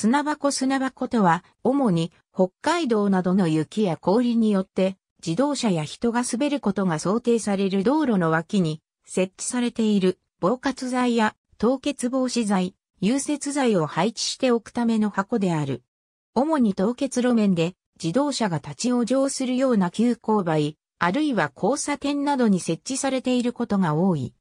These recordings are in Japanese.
砂箱砂箱とは、主に北海道などの雪や氷によって、自動車や人が滑ることが想定される道路の脇に設置されている防滑剤や凍結防止剤、融雪剤を配置しておくための箱である。主に凍結路面で自動車が立ち往生するような急勾配、あるいは交差点などに設置されていることが多い。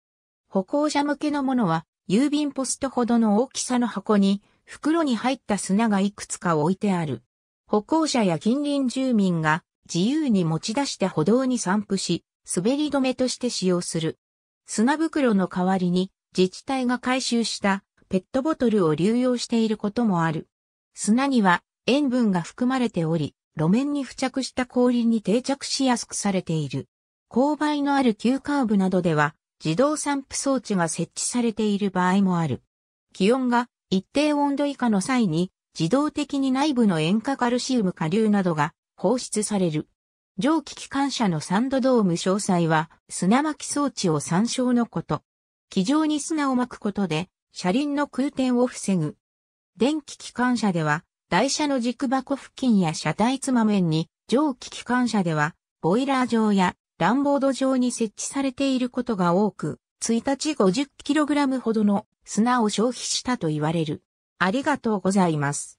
歩行者向けのものは郵便ポストほどの大きさの箱に袋に入った砂がいくつか置いてある。歩行者や近隣住民が自由に持ち出して歩道に散布し、滑り止めとして使用する。砂袋の代わりに自治体が回収したペットボトルを流用していることもある。砂には塩分が含まれており、路面に付着した氷に定着しやすくされている。勾配のある急カーブなどでは自動散布装置が設置されている場合もある。気温が一定温度以下の際に自動的に内部の塩化カルシウム下流などが放出される。蒸気機関車のサンドドーム詳細は砂巻き装置を参照のこと。気上に砂を巻くことで車輪の空転を防ぐ。電気機関車では台車の軸箱付近や車体つま面に蒸気機関車ではボイラー上やンボード上に設置されていることが多く、1日 50kg ほどの砂を消費したと言われる。ありがとうございます。